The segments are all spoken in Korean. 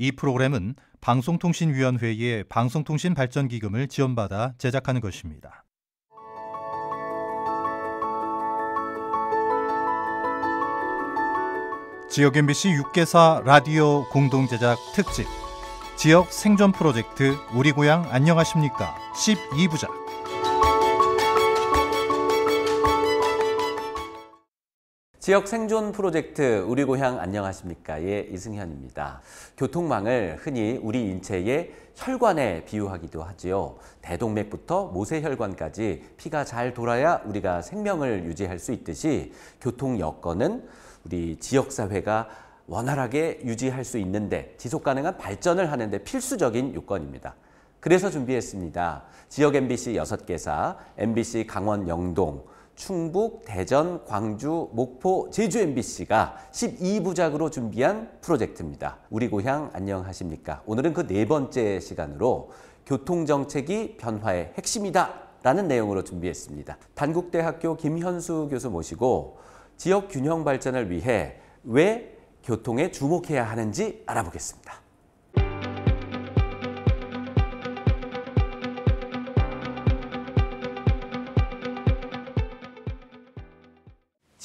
이 프로그램은 방송통신위원회의 방송통신발전기금을 지원받아 제작하는 것입니다. 지역 MBC 6개사 라디오 공동 제작 특집 지역 생존 프로젝트 우리 고향 안녕하십니까 12부작 지역 생존 프로젝트 우리 고향 안녕하십니까의 예, 이승현입니다. 교통망을 흔히 우리 인체의 혈관에 비유하기도 하지요. 대동맥부터 모세혈관까지 피가 잘 돌아야 우리가 생명을 유지할 수 있듯이 교통 여건은 우리 지역 사회가 원활하게 유지할 수 있는데 지속 가능한 발전을 하는데 필수적인 요건입니다. 그래서 준비했습니다. 지역 MBC 6개사, MBC 강원 영동, 충북, 대전, 광주, 목포, 제주 MBC가 12부작으로 준비한 프로젝트입니다. 우리 고향 안녕하십니까? 오늘은 그 네 번째 시간으로 교통정책이 변화의 핵심이다 라는 내용으로 준비했습니다. 단국대학교 김현수 교수 모시고 지역 균형 발전을 위해 왜 교통에 주목해야 하는지 알아보겠습니다.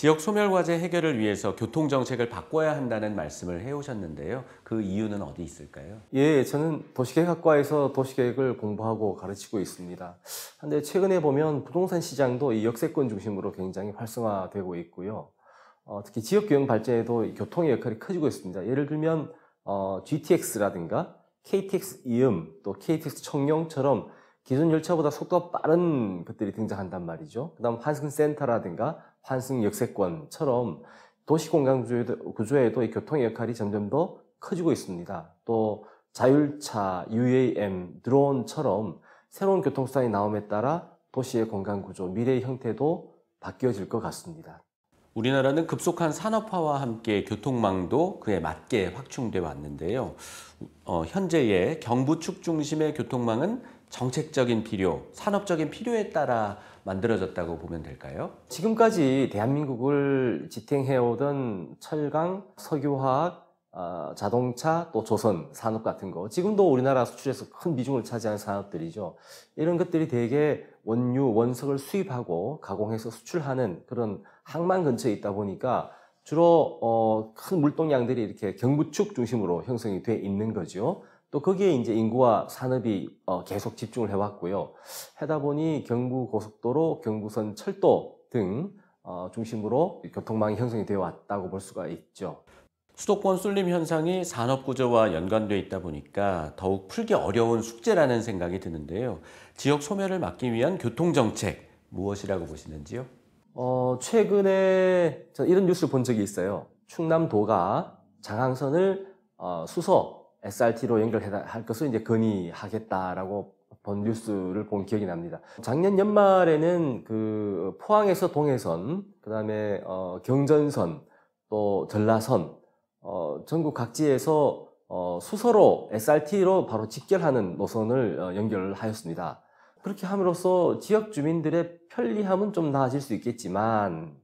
지역 소멸 과제 해결을 위해서 교통 정책을 바꿔야 한다는 말씀을 해오셨는데요. 그 이유는 어디 있을까요? 예, 예 저는 도시계획학과에서 도시계획을 공부하고 가르치고 있습니다. 그런데 최근에 보면 부동산 시장도 이 역세권 중심으로 굉장히 활성화되고 있고요. 어, 특히 지역균형 발전에도 교통의 역할이 커지고 있습니다. 예를 들면 어, GTX라든가 KTX 이음 또 KTX 청룡처럼 기존 열차보다 속도가 빠른 것들이 등장한단 말이죠. 그다음 환승센터라든가 환승 역세권처럼 도시공간 구조에도 이 교통의 역할이 점점 더 커지고 있습니다. 또 자율차, UAM, 드론처럼 새로운 교통수단이 나옴에 따라 도시의 공간 구조, 미래의 형태도 바뀌어질 것 같습니다. 우리나라는 급속한 산업화와 함께 교통망도 그에 맞게 확충돼 왔는데요. 어, 현재의 경부축 중심의 교통망은 정책적인 필요, 산업적인 필요에 따라 만들어졌다고 보면 될까요? 지금까지 대한민국을 지탱해오던 철강, 석유화학, 어, 자동차, 또 조선 산업 같은 거 지금도 우리나라 수출에서 큰 비중을 차지하는 산업들이죠. 이런 것들이 대개 원유, 원석을 수입하고 가공해서 수출하는 그런 항만 근처에 있다 보니까 주로 어, 큰 물동량들이 이렇게 경부축 중심으로 형성이 돼 있는 거죠. 또 거기에 이제 인구와 산업이 어, 계속 집중을 해왔고요. 하다 보니 경부 고속도로, 경부선 철도 등 어, 중심으로 교통망이 형성이 되어 왔다고 볼 수가 있죠. 수도권 쏠림 현상이 산업 구조와 연관돼 있다 보니까 더욱 풀기 어려운 숙제라는 생각이 드는데요. 지역 소멸을 막기 위한 교통 정책 무엇이라고 보시는지요? 어, 최근에 이런 뉴스를 본 적이 있어요. 충남도가 장항선을 어, 수서 SRT로 연결할 것을 이제 건의하겠다라고 본 뉴스를 본 기억이 납니다. 작년 연말에는 그 포항에서 동해선, 그 다음에 어 경전선, 또 전라선, 어 전국 각지에서 어 수서로 SRT로 바로 직결하는 노선을 어, 연결하였습니다. 그렇게 함으로써 지역 주민들의 편리함은 좀 나아질 수 있겠지만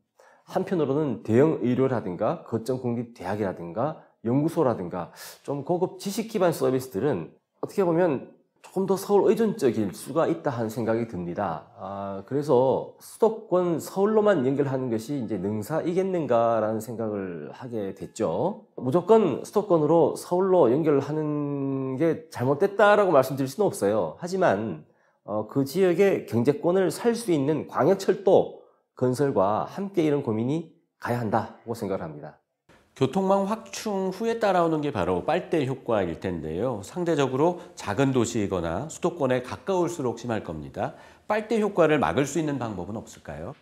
한편으로는 대형 의료라든가 거점 공립 대학이라든가 연구소라든가 좀 고급 지식 기반 서비스들은 어떻게 보면 조금 더 서울 의존적일 수가 있다 하는 생각이 듭니다. 아, 그래서 수도권 서울로만 연결하는 것이 이제 능사이겠는가라는 생각을 하게 됐죠. 무조건 수도권으로 서울로 연결하는 게 잘못됐다라고 말씀드릴 수는 없어요. 하지만 어, 그 지역의 경제권을 살 수 있는 광역철도 건설과 함께 이런 고민이 가야 한다고 생각을 합니다. 교통망 확충 후에 따라오는 게 바로 빨대 효과일 텐데요. 상대적으로 작은 도시이거나 수도권에 가까울수록 심할 겁니다. 빨대 효과를 막을 수 있는 방법은 없을까요?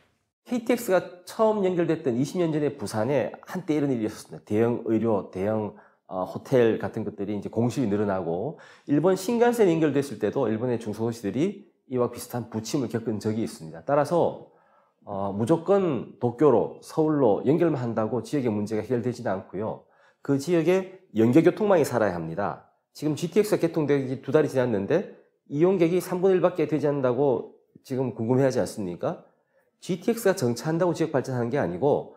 KTX가 처음 연결됐던 20년 전에 부산에 한때 이런 일이 있었습니다. 대형 의료, 대형 어, 호텔 같은 것들이 이제 공실이 늘어나고 일본 신간센 연결됐을 때도 일본의 중소도시들이 이와 비슷한 부침을 겪은 적이 있습니다. 따라서 어, 무조건 도쿄로 서울로 연결만 한다고 지역의 문제가 해결되진 않고요. 그 지역에 연계 교통망이 살아야 합니다. 지금 GTX가 개통되기 두 달이 지났는데 이용객이 3분의 1밖에 되지 않는다고 지금 궁금해하지 않습니까? GTX가 정차한다고 지역 발전하는 게 아니고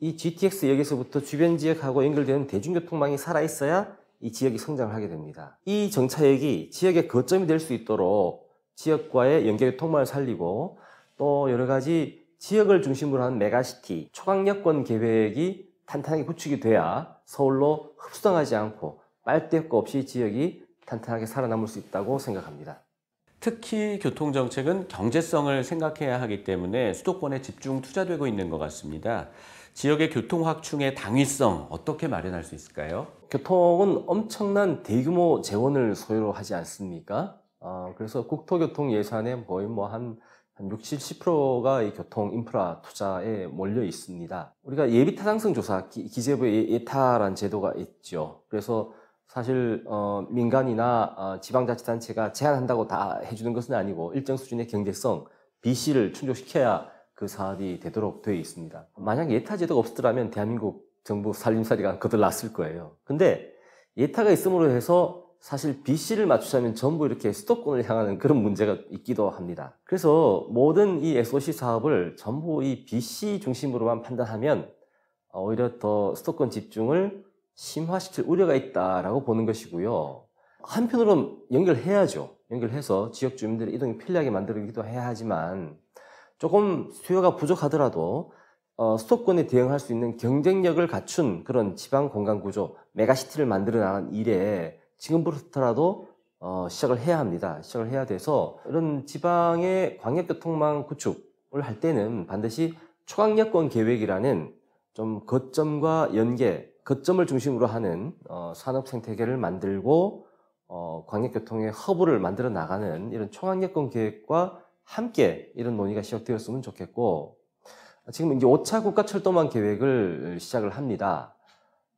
이 GTX 여기서부터 주변 지역하고 연결되는 대중교통망이 살아있어야 이 지역이 성장을 하게 됩니다. 이 정차역이 지역의 거점이 될 수 있도록 지역과의 연결 통망을 살리고 또 여러 가지 지역을 중심으로 한 메가시티 초강력권 계획이 탄탄하게 구축이 돼야 서울로 흡수당하지 않고 빨대효 없이 지역이 탄탄하게 살아남을 수 있다고 생각합니다. 특히 교통정책은 경제성을 생각해야 하기 때문에 수도권에 집중 투자되고 있는 것 같습니다. 지역의 교통 확충의 당위성 어떻게 마련할 수 있을까요? 교통은 엄청난 대규모 재원을 소유하지 않습니까? 어, 그래서 국토교통 예산에 거의 뭐한 한 60, 70%가 이 교통 인프라 투자에 몰려 있습니다. 우리가 예비 타당성 조사 기, 재부의 예, 예타라는 제도가 있죠. 그래서 사실 어, 민간이나 어, 지방자치단체가 제한한다고 다 해주는 것은 아니고 일정 수준의 경제성 BC를 충족시켜야 그 사업이 되도록 되어 있습니다. 만약 예타 제도가 없었더라면 대한민국 정부 살림살이가 거들났을 거예요. 근데 예타가 있음으로 해서 사실 BC를 맞추자면 전부 이렇게 수도권을 향하는 그런 문제가 있기도 합니다. 그래서 모든 이 SOC 사업을 전부 이 BC 중심으로만 판단하면 어, 오히려 더 수도권 집중을 심화시킬 우려가 있다라고 보는 것이고요. 한편으로는 연결해야죠. 연결해서 지역 주민들의 이동이 편리하게 만들기도 해야 하지만 조금 수요가 부족하더라도 어, 수도권에 대응할 수 있는 경쟁력을 갖춘 그런 지방 공간 구조, 메가시티를 만들어 나가는 일에 지금부터라도 어, 시작을 해야 합니다. 시작을 해야 돼서 이런 지방의 광역교통망 구축을 할 때는 반드시 초강력권 계획이라는 좀 거점과 연계, 거점을 중심으로 하는 어, 산업 생태계를 만들고 어, 광역교통의 허브를 만들어 나가는 이런 초강력권 계획과 함께 이런 논의가 시작되었으면 좋겠고 지금 이제 5차 국가철도망 계획을 시작을 합니다.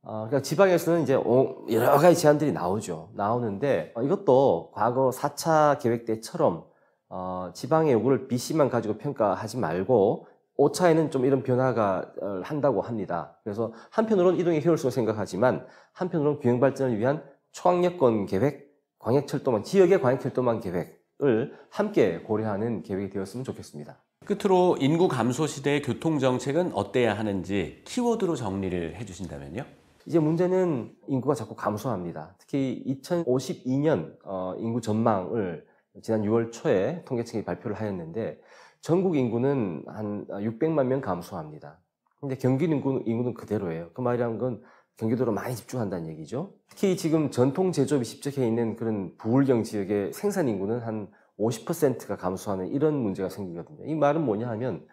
어, 그러니까 지방에서는 이제 여러 가지 제안들이 나오죠. 나오는데 어, 이것도 과거 4차 계획 때처럼 어, 지방의 요구를 BC만 가지고 평가하지 말고 5차에는 좀 이런 변화가 한다고 합니다. 그래서 한편으로는 이동의 효율성을 생각하지만 한편으로는 균형 발전을 위한 초항력권 계획, 광역철도망, 지역의 광역철도망 계획을 함께 고려하는 계획이 되었으면 좋겠습니다. 끝으로 인구 감소 시대의 교통 정책은 어때야 하는지 키워드로 정리를 해주신다면요? 이제 문제는 인구가 자꾸 감소합니다. 특히 2052년 어, 인구 전망을 지난 6월 초에 통계청이 발표를 하였는데 전국 인구는 한 600만 명 감소합니다. 근데 경기 인구, 인구는 그대로예요. 그 말이란 건 경기도로 많이 집중한다는 얘기죠. 특히 지금 전통 제조업이 집적해 있는 그런 부울경 지역의 생산 인구는 한 50%가 감소하는 이런 문제가 생기거든요. 이 말은 뭐냐 하면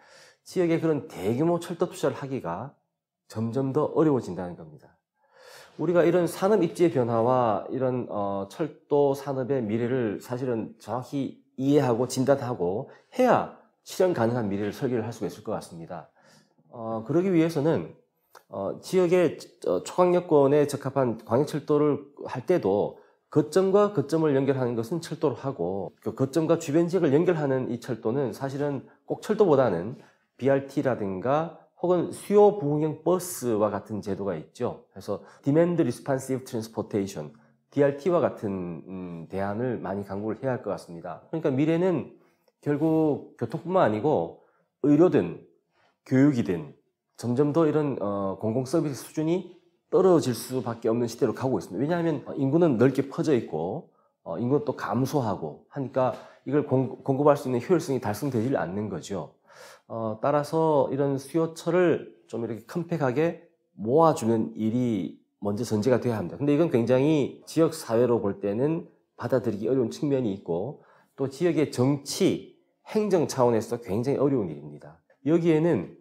지역에 그런 대규모 철도 투자를 하기가 점점 더 어려워진다는 겁니다. 우리가 이런 산업 입지의 변화와 이런 어, 철도 산업의 미래를 사실은 정확히 이해하고 진단하고 해야 실현 가능한 미래를 설계를 할 수가 있을 것 같습니다. 어, 그러기 위해서는 어, 지역의 초강력권에 적합한 광역철도를 할 때도 거점과 거점을 연결하는 것은 철도로 하고 그 거점과 주변 지역을 연결하는 이 철도는 사실은 꼭 철도보다는 BRT라든가 혹은 수요 부흥행 버스와 같은 제도가 있죠. 그래서 Demand Responsive Transportation, DRT와 같은 음, 대안을 많이 강구를 해야 할 것 같습니다. 그러니까 미래는 결국 교통뿐만 아니고 의료든 교육이든 점점 더 이런 어, 공공 서비스 수준이 떨어질 수밖에 없는 시대로 가고 있습니다. 왜냐하면 인구는 넓게 퍼져 있고 어, 인구도 감소하고 하니까 이걸 공급할 수 있는 효율성이 달성되질 않는 거죠. 어, 따라서 이런 수요처를 좀 이렇게 컴팩하게 모아주는 일이 먼저 전제가 돼야 합니다. 근데 이건 굉장히 지역 사회로 볼 때는 받아들이기 어려운 측면이 있고 또 지역의 정치, 행정 차원에서 굉장히 어려운 일입니다. 여기에는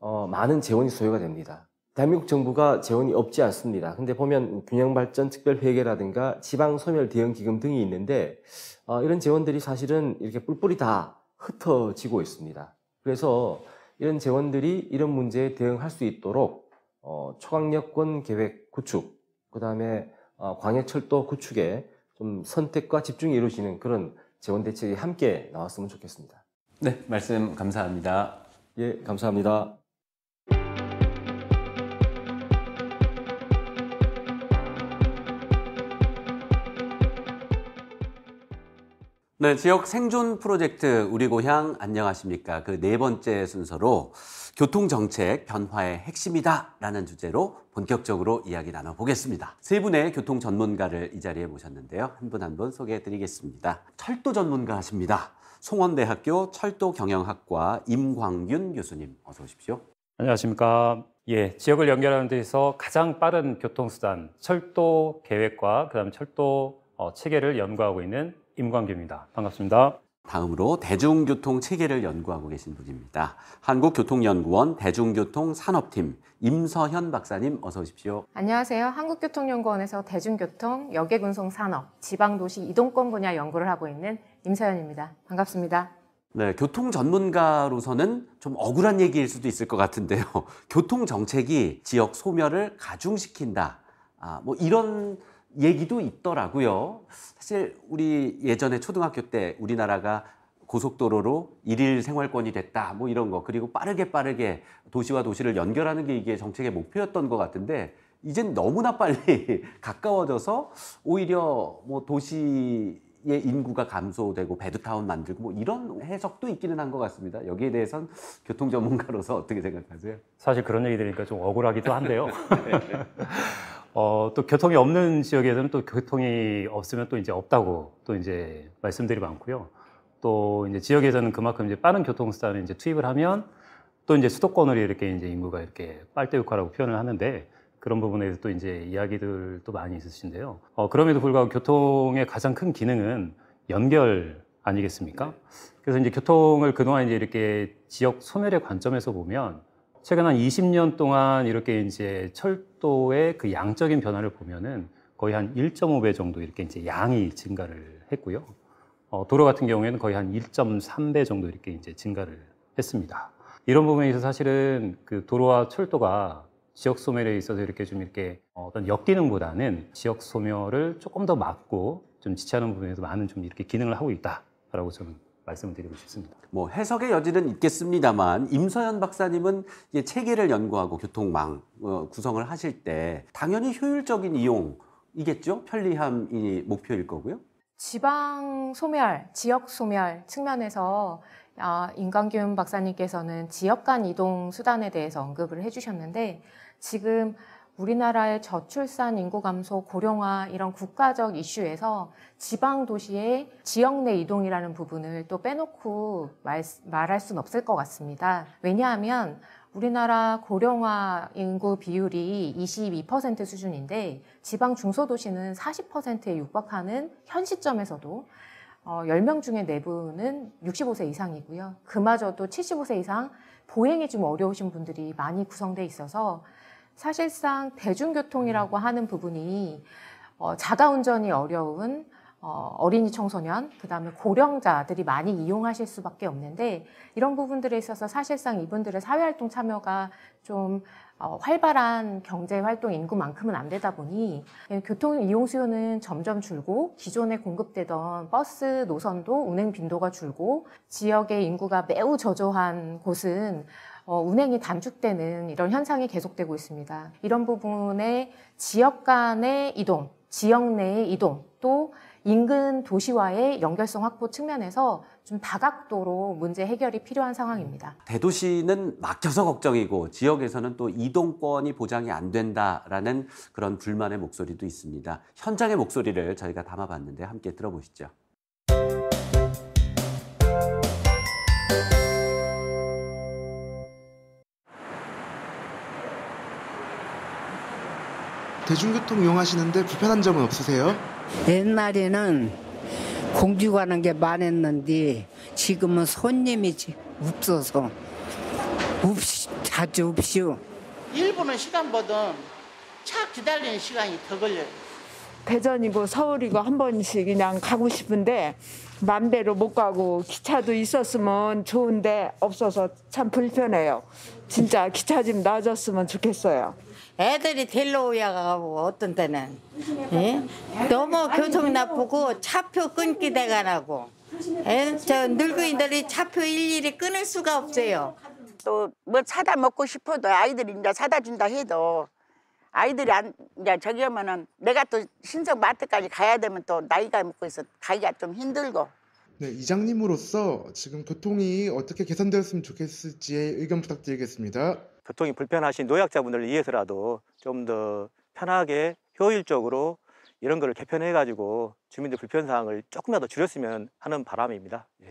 어, 많은 재원이 소요가 됩니다. 대한민국 정부가 재원이 없지 않습니다. 근데 보면 균형발전 특별회계라든가 지방소멸 대응기금 등이 있는데 어, 이런 재원들이 사실은 이렇게 뿔뿔이 다 흩어지고 있습니다. 그래서 이런 재원들이 이런 문제에 대응할 수 있도록 어, 초강력권 계획 구축, 그 다음에 어, 광역철도 구축에 좀 선택과 집중이 이루어지는 그런 재원 대책이 함께 나왔으면 좋겠습니다. 네, 말씀 감사합니다. 예, 감사합니다. 네, 지역 생존 프로젝트 우리 고향 안녕하십니까? 그 네 번째 순서로 교통 정책 변화의 핵심이다라는 주제로 본격적으로 이야기 나눠보겠습니다. 세 분의 교통 전문가를 이 자리에 모셨는데요. 한 분 한 분 소개해드리겠습니다. 철도 전문가십니다. 송원대학교 철도경영학과 임광균 교수님 어서 오십시오. 안녕하십니까? 예, 지역을 연결하는 데서 가장 빠른 교통수단 철도 계획과 그다음 철도 어, 체계를 연구하고 있는 임광규입니다. 반갑습니다. 다음으로 대중교통 체계를 연구하고 계신 분입니다. 한국교통연구원 대중교통산업팀 임서현 박사님 어서 오십시오. 안녕하세요. 한국교통연구원에서 대중교통, 여객운송산업, 지방도시 이동권 분야 연구를 하고 있는 임서현입니다. 반갑습니다. 네, 교통 전문가로서는 좀 억울한 얘기일 수도 있을 것 같은데요. 교통 정책이 지역 소멸을 가중시킨다. 아, 뭐 이런 얘기도 있더라고요. 사실 우리 예전에 초등학교 때 우리나라가 고속도로로 일일 생활권이 됐다 뭐 이런 거 그리고 빠르게 빠르게 도시와 도시를 연결하는 게 이게 정책의 목표였던 것 같은데 이젠 너무나 빨리 가까워져서 오히려 뭐 도시의 인구가 감소되고 배드타운 만들고 뭐 이런 해석도 있기는 한 것 같습니다. 여기에 대해선 교통 전문가로서 어떻게 생각하세요? 사실 그런 얘기 들으니까 좀 억울하기도 한데요. 어, 또 교통이 없는 지역에서는 또 교통이 없으면 또 이제 없다고 또 이제 말씀들이 많고요. 또 이제 지역에서는 그만큼 이제 빠른 교통수단을 이제 투입을 하면 또 이제 수도권으로 이렇게 이제 인구가 이렇게 빨대 효과라고 표현을 하는데 그런 부분에서 또 이제 이야기들도 많이 있으신데요. 어, 그럼에도 불구하고 교통의 가장 큰 기능은 연결 아니겠습니까? 네. 그래서 이제 교통을 그동안 이제 이렇게 지역 소멸의 관점에서 보면 최근 한 20년 동안 이렇게 이제 철도의 그 양적인 변화를 보면은 거의 한 1.5배 정도 이렇게 이제 양이 증가를 했고요. 어, 도로 같은 경우에는 거의 한 1.3배 정도 이렇게 이제 증가를 했습니다. 이런 부분에서 사실은 그 도로와 철도가 지역 소멸에 있어서 이렇게 좀 이렇게 어, 어떤 역기능보다는 지역 소멸을 조금 더 막고 좀 지체하는 부분에서 많은 좀 이렇게 기능을 하고 있다라고 저는 말씀 드리고 싶습니다. 뭐 해석의 여지는 있겠습니다만 임서연 박사님은 체계를 연구하고 교통망 어, 구성을 하실 때 당연히 효율적인 이용이겠죠? 편리함이 목표일 거고요. 지방 소멸, 지역 소멸 측면에서 인광균 아, 박사님께서는 지역 간 이동 수단에 대해서 언급을 해주셨는데 지금 우리나라의 저출산 인구 감소, 고령화 이런 국가적 이슈에서 지방 도시의 지역 내 이동이라는 부분을 또 빼놓고 말, 말할 수는 없을 것 같습니다. 왜냐하면 우리나라 고령화 인구 비율이 22% 수준인데 지방 중소도시는 40%에 육박하는 현 시점에서도 10명 어, 중에 4분은 65세 이상이고요. 그마저도 75세 이상 보행이 좀 어려우신 분들이 많이 구성돼 있어서 사실상 대중교통이라고 음. 하는 부분이 어, 자가운전이 어려운 어, 어 린이 청소년, 그 다음에 고령자들이 많이 이용하실 수밖에 없는데 이런 부분들에 있어서 사실상 이분들의 사회활동 참여가 좀 어, 활발한 경제활동 인구만큼은 안 되다 보니 교통 이용 수요는 점점 줄고 기존에 공급되던 버스 노선도 운행 빈도가 줄고 지역의 인구가 매우 저조한 곳은 어, 운행이 단축되는 이런 현상이 계속되고 있습니다. 이런 부분에 지역 간의 이동, 지역 내의 이동, 또 인근 도시와의 연결성 확보 측면에서 좀 다각도로 문제 해결이 필요한 상황입니다. 대도시는 막혀서 걱정이고 지역에서는 또 이동권이 보장이 안 된다라는 그런 불만의 목소리도 있습니다. 현장의 목소리를 저희가 담아봤는데 함께 들어보시죠. 대중교통 이용하시는데 불편한 점은 없으세요? 옛날에는 공주 가는 게 많았는데 지금은 손님이 없어서 없이 자주 없이 일부는 시간보다 차 기다리는 시간이 더 걸려요. 대전이고 서울이고 한 번씩 그냥 가고 싶은데 맘대로 못 가고 기차도 있었으면 좋은데 없어서 참 불편해요. 진짜 기차 좀 놔줬으면 좋겠어요. 애들이 데리 오야가고 어떤 때는 예? 너무 교통 나쁘고 차표 끊기 대가 나고 예? 저 늙은이들이 차표 일일이 끊을 수가 없어요. 또 뭐 사다 먹고 싶어도 아이들이 이제 사다 준다 해도 아이들이 안 이제 저기 하면은 내가 또 신성 마트까지 가야 되면 또 나이가 먹고 있어 가기가 좀 힘들고 네, 이장님으로서 지금 교통이 어떻게 개선되었으면 좋겠을지 의견 부탁드리겠습니다. 교통이 불편하신 노약자분들을 위해서라도 좀 더 편하게 효율적으로 이런 거를 개편해 가지고 주민들 불편사항을 조금이라도 줄였으면 하는 바람입니다. 예.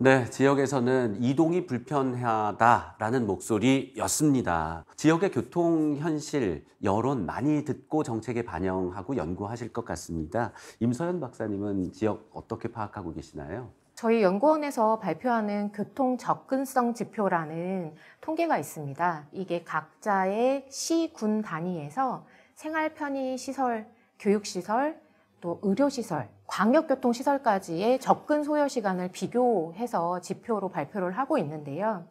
네, 지역에서는 이동이 불편하다라는 목소리였습니다. 지역의 교통 현실, 여론 많이 듣고 정책에 반영하고 연구하실 것 같습니다. 임서연 박사님은 지역 어떻게 파악하고 계시나요? 저희 연구원에서 발표하는 교통 접근성 지표라는 통계가 있습니다. 이게 각자의 시, 군 단위에서 생활 편의 시설, 교육 시설, 또 의료 시설 광역교통시설까지의 접근 소요 시간을 비교해서 지표로 발표를 하고 있는데요.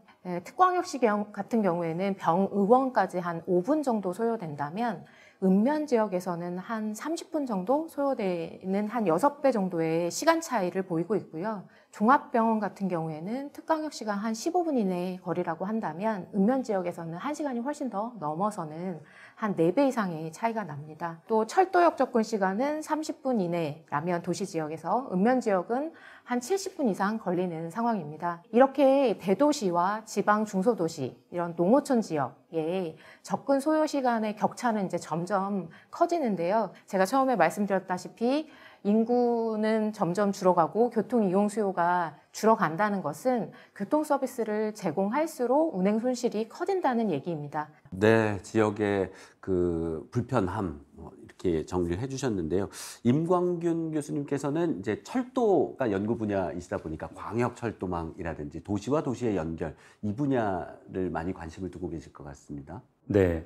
특광역시 같은 경우에는 병의원까지 한 5분 정도 소요된다면 읍면 지역에서는 한 30분 정도 소요되는 한 6배 정도의 시간 차이를 보이고 있고요. 종합병원 같은 경우에는 특강역 시간 한 15분 이내 거리라고 한다면 읍면 지역에서는 1시간이 훨씬 더 넘어서는 한 4배 이상의 차이가 납니다. 또 철도역 접근 시간은 30분 이내라면 도시 지역에서 읍면 지역은 한 70분 이상 걸리는 상황입니다. 이렇게 대도시와 지방 중소도시 이런 농어촌 지역의 접근 소요 시간의 격차는 이제 점점 커지는데요. 제가 처음에 말씀드렸다시피 인구는 점점 줄어가고 교통 이용 수요가 줄어간다는 것은 교통 서비스를 제공할수록 운행 손실이 커진다는 얘기입니다. 네, 지역의 그 불편함 어, 이렇게 정리를 해주셨는데요. 임광균 교수님께서는 이제 철도가 연구 분야이시다 보니까 광역 철도망이라든지 도시와 도시의 연결 이 분야를 많이 관심을 두고 계실 것 같습니다. 네.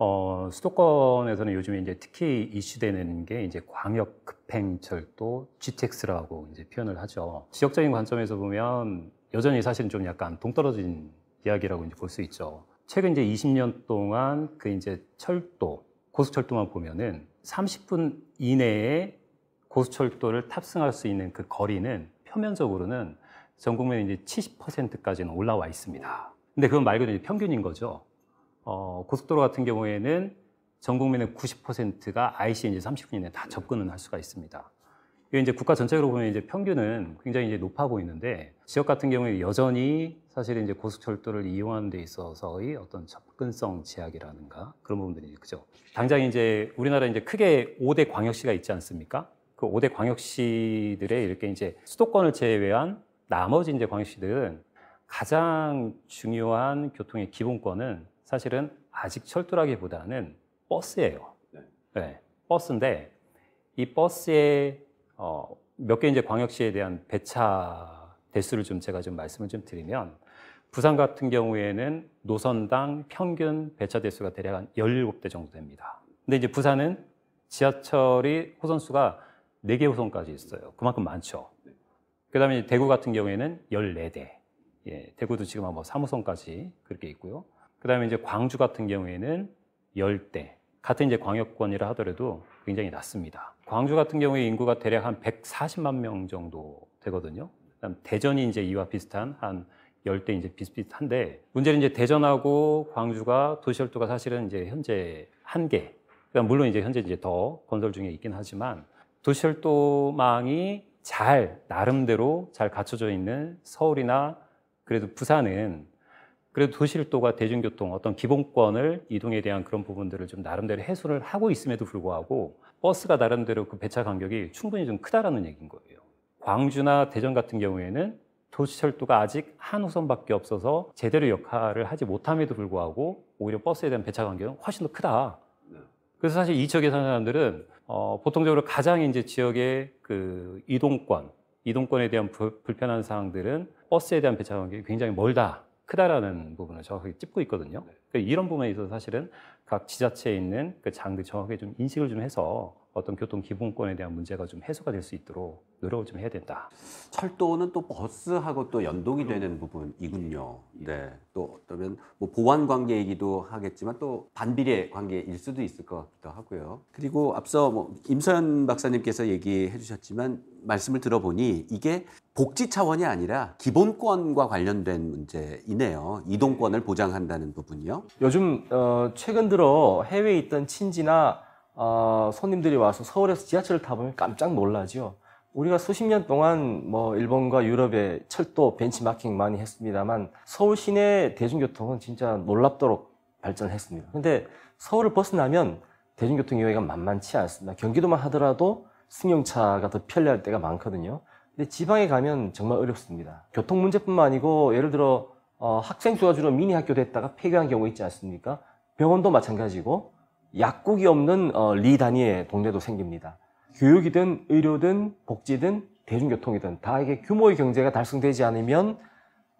어, 수도권에서는 요즘에 이제 특히 이슈되는 게 이제 광역 급행철도 GTX라고 이제 표현을 하죠. 지역적인 관점에서 보면 여전히 사실은 좀 약간 동떨어진 이야기라고 이제 볼 수 있죠. 최근 이제 20년 동안 그 이제 철도, 고속철도만 보면은 30분 이내에 고속철도를 탑승할 수 있는 그 거리는 표면적으로는 전국면 이제 70%까지는 올라와 있습니다. 근데 그건 말 그대로 평균인 거죠. 어, 고속도로 같은 경우에는 전 국민의 90%가 i c 이제 30분 이내 다접근을할 수가 있습니다. 이게 이제 국가 전체적으로 보면 이제 평균은 굉장히 이제 높아 보이는데 지역 같은 경우에 여전히 사실 이제 고속철도를 이용하는 데 있어서의 어떤 접근성 제약이라든가 그런 부분들이 그죠. 당장 이제 우리나라 이제 크게 5대 광역시가 있지 않습니까? 그 5대 광역시들의 이렇게 이제 수도권을 제외한 나머지 이제 광역시들은 가장 중요한 교통의 기본권은 사실은 아직 철도라기보다는 버스예요. 네. 네, 버스인데 이 버스에 어, 몇 개이 광역시에 대한 배차 대수를 좀 제가 좀 말씀을 좀 드리면 부산 같은 경우에는 노선당 평균 배차 대수가 대략 한 17대 정도 됩니다. 근데 이제 부산은 지하철이 호선수가 4개 호선까지 있어요. 그만큼 많죠. 네. 그 다음에 대구 같은 경우에는 14대. 예, 대구도 지금 뭐 3호선까지 그렇게 있고요. 그다음에 이제 광주 같은 경우에는 열대 같은 이제 광역권이라 하더라도 굉장히 낮습니다. 광주 같은 경우에 인구가 대략 한 140만 명 정도 되거든요. 그다음 대전이 이제 이와 비슷한 한 열대 이제 비슷비슷한데 문제는 이제 대전하고 광주가 도시열도가 사실은 이제 현재 한계. 그러니 물론 이제 현재 이제 더 건설 중에 있긴 하지만 도시열도망이 잘 나름대로 잘 갖춰져 있는 서울이나 그래도 부산은 그래도 도시일도가 대중교통 어떤 기본권을 이동에 대한 그런 부분들을 좀 나름대로 해소를 하고 있음에도 불구하고 버스가 나름대로 그 배차 간격이 충분히 좀 크다라는 얘기인 거예요. 광주나 대전 같은 경우에는 도시철도가 아직 한 호선밖에 없어서 제대로 역할을 하지 못함에도 불구하고 오히려 버스에 대한 배차 간격은 훨씬 더 크다. 네. 그래서 사실 이 지역에 사는 사람들은 어, 보통적으로 가장 이제 지역의 그 이동권, 이동권에 대한 불, 편한 사항들은 버스에 대한 배차 간격이 굉장히 멀다. 크다라는 부분을 정확하게 짚고 있거든요. 네. 그러니까 이런 부분에 있어서 사실은 각 지자체에 있는 그 장들 정확하게 좀 인식을 좀 해서 어떤 교통 기본권에 대한 문제가 좀 해소가 될 수 있도록 노력을 좀 해야 된다. 철도는 또 버스하고 또 연동이 되는 부분이군요. 네. 또 어쩌면 뭐 보완 관계이기도 하겠지만 또 반비례 관계일 수도 있을 것 같기도 하고요. 그리고 앞서 뭐 임서연 박사님께서 얘기해 주셨지만 말씀을 들어보니 이게 복지 차원이 아니라 기본권과 관련된 문제이네요. 이동권을 네. 보장한다는 부분이요. 요즘 어, 최근 들어 들어 해외에 있던 친지나 어, 손님들이 와서 서울에서 지하철을 타보면 깜짝 놀라죠. 우리가 수십 년 동안 뭐 일본과 유럽의 철도 벤치마킹 많이 했습니다만 서울 시내 대중교통은 진짜 놀랍도록 발전을 했습니다. 근데 서울을 벗어나면 대중교통 이용이 만만치 않습니다. 경기도만 하더라도 승용차가 더 편리할 때가 많거든요. 근데 지방에 가면 정말 어렵습니다. 교통 문제뿐만 아니고 예를 들어 어, 학생 수가 주로 미니 학교 됐다가 폐교한 경우 있지 않습니까? 병원도 마찬가지고 약국이 없는 어, 리 단위의 동네도 생깁니다. 교육이든 의료든 복지든 대중교통이든 다 이게 규모의 경제가 달성되지 않으면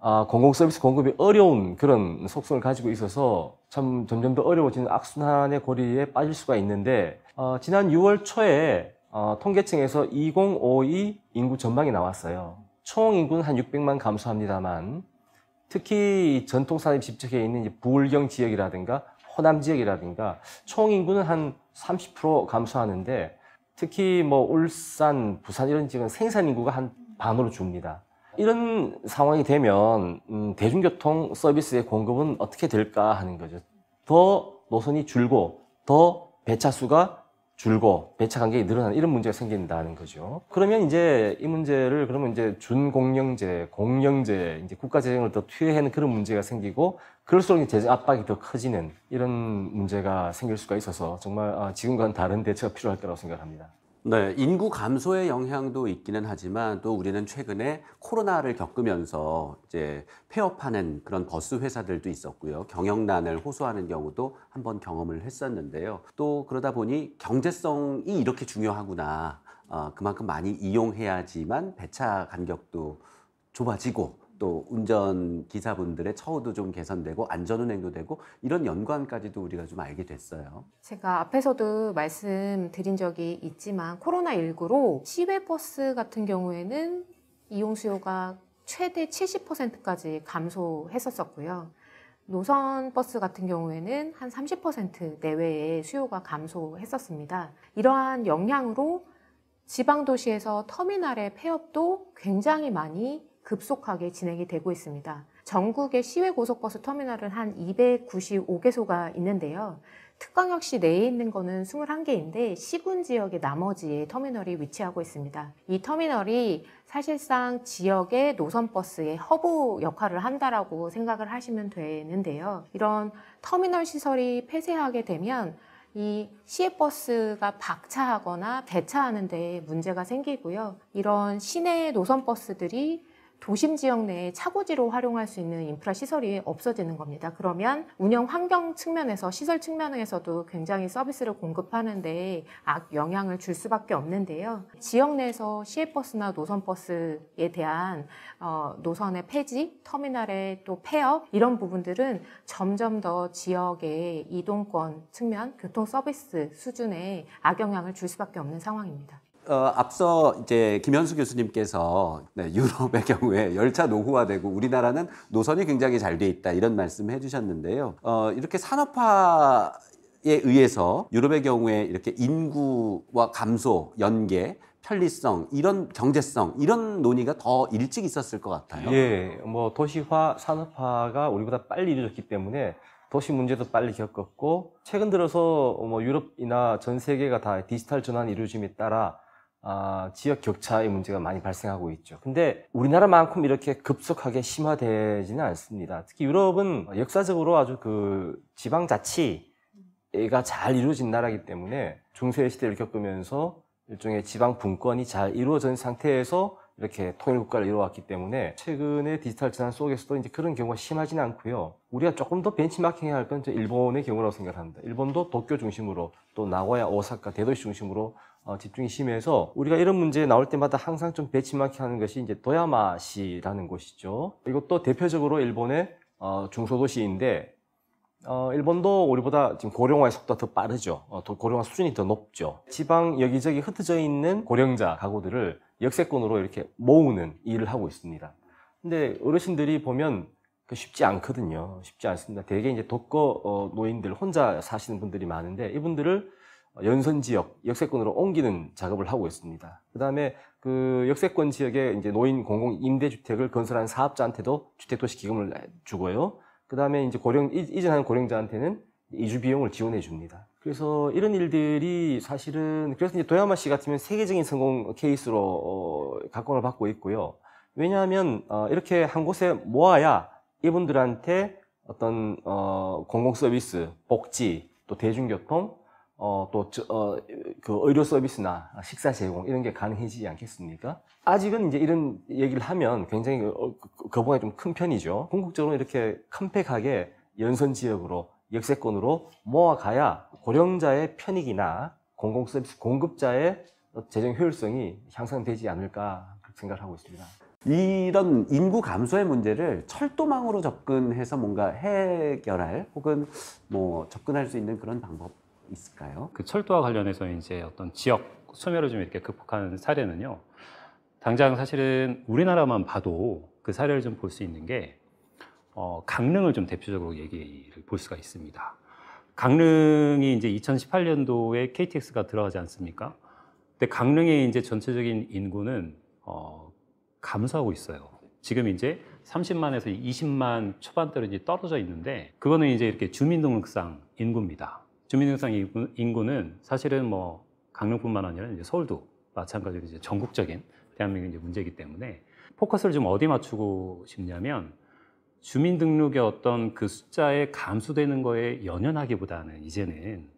아, 공공서비스 공급이 어려운 그런 속성을 가지고 있어서 참 점점 더 어려워지는 악순환의 고리에 빠질 수가 있는데 어, 지난 6월 초에 어, 통계청에서 2052 인구 전망이 나왔어요. 총 인구는 한 600만 감소합니다만 특히 전통산업 집적에 있는 부울경 지역이라든가 호남 지역이라든가 총 인구는 한 30% 감소하는데 특히 뭐 울산, 부산 이런 지역은 생산 인구가 한 반으로 줍니다. 이런 상황이 되면 음, 대중교통 서비스의 공급은 어떻게 될까 하는 거죠. 더 노선이 줄고 더 배차 수가 줄고 배차 간격이 늘어나는 이런 문제가 생긴다는 거죠. 그러면 이제 이 문제를 그러면 이제 준공영제, 공영제, 이제 국가 재정을 더 투여하는 그런 문제가 생기고 그럴수록 재정 압박이 더 커지는 이런 문제가 생길 수가 있어서 정말 아, 지금과는 다른 대처가 필요할 거라고 생각합니다. 네, 인구 감소의 영향도 있기는 하지만 또 우리는 최근에 코로나를 겪으면서 이제 폐업하는 그런 버스 회사들도 있었고요. 경영난을 호소하는 경우도 한번 경험을 했었는데요. 또 그러다 보니 경제성이 이렇게 중요하구나. 어, 그만큼 많이 이용해야지만 배차 간격도 좁아지고 또 운전 기사분들의 처우도 좀 개선되고 안전운행도 되고 이런 연관까지도 우리가 좀 알게 됐어요. 제가 앞에서도 말씀드린 적이 있지만 코로나19로 시외버스 같은 경우에는 이용 수요가 최대 70%까지 감소했었었고요. 노선 버스 같은 경우에는 한 30% 내외의 수요가 감소했었습니다. 이러한 영향으로 지방 도시에서 터미널의 폐업도 굉장히 많이 급속하게 진행이 되고 있습니다. 전국의 시외 고속버스 터미널은 한 295개소가 있는데요. 특강역시 내에 있는 거는 21개인데 시군 지역의 나머지의 터미널이 위치하고 있습니다. 이 터미널이 사실상 지역의 노선버스의 허브 역할을 한다라고 생각을 하시면 되는데요. 이런 터미널 시설이 폐쇄하게 되면 이 시외버스가 박차하거나 대차하는 데 문제가 생기고요. 이런 시내 노선버스들이 도심 지역 내에 차고지로 활용할 수 있는 인프라 시설이 없어지는 겁니다. 그러면 운영 환경 측면에서 시설 측면에서도 굉장히 서비스를 공급하는데 악 영향을 줄 수밖에 없는데요. 지역 내에서 시외버스나 노선버스에 대한 어, 노선의 폐지, 터미널의 또 폐업 이런 부분들은 점점 더 지역의 이동권 측면, 교통 서비스 수준에 악영향을 줄 수밖에 없는 상황입니다. 어, 앞서 이제 김현수 교수님께서 네, 유럽의 경우에 열차 노후화되고 우리나라는 노선이 굉장히 잘 돼 있다 이런 말씀 해주셨는데요. 어, 이렇게 산업화 에 의해서 유럽의 경우에 이렇게 인구와 감소, 연계, 편리성, 이런 경제성, 이런 논의가 더 일찍 있었을 것 같아요. 예, 뭐 도시화, 산업화가 우리보다 빨리 이루어졌기 때문에 도시 문제도 빨리 겪었고 최근 들어서 뭐 유럽이나 전 세계가 다 디지털 전환이 이루어짐에 따라 아, 지역 격차의 문제가 많이 발생하고 있죠. 근데 우리나라만큼 이렇게 급속하게 심화되지는 않습니다. 특히 유럽은 역사적으로 아주 그 지방자치가 잘 이루어진 나라이기 때문에 중세 시대를 겪으면서 일종의 지방 분권이 잘 이루어진 상태에서 이렇게 통일 국가를 이뤄왔기 때문에 최근의 디지털 재난 속에서도 이제 그런 경우가 심하지는 않고요. 우리가 조금 더 벤치마킹해야 할 건 일본의 경우라고 생각합니다. 일본도 도쿄 중심으로 또 나고야, 오사카, 대도시 중심으로 어, 집중이 심해서 우리가 이런 문제 나올 때마다 항상 좀 배치마키 하는 것이 이제 도야마시라는 곳이죠. 이것도 대표적으로 일본의 어, 중소도시인데 어, 일본도 우리보다 지금 고령화의 속도가 더 빠르죠. 어, 고령화 수준이 더 높죠. 지방 여기저기 흩어져 있는 고령자 가구들을 역세권으로 이렇게 모으는 일을 하고 있습니다. 근데 어르신들이 보면 그 쉽지 않거든요. 쉽지 않습니다. 대개 이제 독거 어, 노인들 혼자 사시는 분들이 많은데 이분들을 어, 연선 지역 역세권으로 옮기는 작업을 하고 있습니다. 그다음에 그 역세권 지역에 이제 노인 공공 임대 주택을 건설한 사업자한테도 주택도시 기금을 주고요. 그다음에 이제 고령 이전한 고령자한테는 이주 비용을 지원해 줍니다. 그래서 이런 일들이 사실은 그래서 이제 도야마 씨 같으면 세계적인 성공 케이스로 어, 각광을 받고 있고요. 왜냐하면 어, 이렇게 한 곳에 모아야 이분들한테 어떤 공공 서비스, 복지, 또 대중교통 어, 또, 저, 어, 그 의료 서비스나 식사 제공 이런 게 가능해지지 않겠습니까? 아직은 이제 이런 얘기를 하면 굉장히 어, 거부감이 그, 그, 그 좀큰 편이죠. 궁극적으로 이렇게 컴팩하게 연선 지역으로 역세권으로 모아가야 고령자의 편익이나 공공 서비스 공급자의 재정 효율성이 향상되지 않을까 생각을 하고 있습니다. 이런 인구 감소의 문제를 철도망으로 접근해서 뭔가 해결할 혹은 뭐 접근할 수 있는 그런 방법 있을까요? 그 철도와 관련해서 이제 어떤 지역 소멸을 좀 이렇게 극복한 사례는요. 당장 사실은 우리나라만 봐도 그 사례를 좀 볼 수 있는 게 어, 강릉을 좀 대표적으로 얘기를 볼 수가 있습니다. 강릉이 이제 2018년도에 KTX가 들어가지 않습니까? 근데 강릉의 이제 전체적인 인구는 어, 감소하고 있어요. 지금 이제 30만에서 20만 초반대로 이제 떨어져 있는데 그거는 이제 이렇게 주민등록상 인구입니다. 주민등산 인구는 사실은 뭐 강릉뿐만 아니라 이제 서울도 마찬가지로 이제 전국적인 대한민국 이제 문제이기 때문에 포커스를 좀 어디 맞추고 싶냐면 주민등록의 어떤 그 숫자에 감소되는 거에 연연하기보다는 이제는